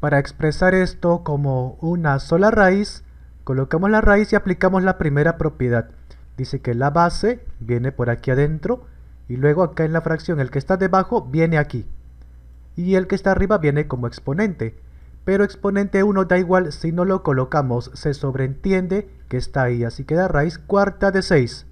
Para expresar esto como una sola raíz, colocamos la raíz y aplicamos la primera propiedad. Dice que la base viene por aquí adentro y luego acá en la fracción el que está debajo viene aquí. Y el que está arriba viene como exponente. Pero exponente 1 da igual si no lo colocamos, se sobreentiende que está ahí, así que da raíz cuarta de 6.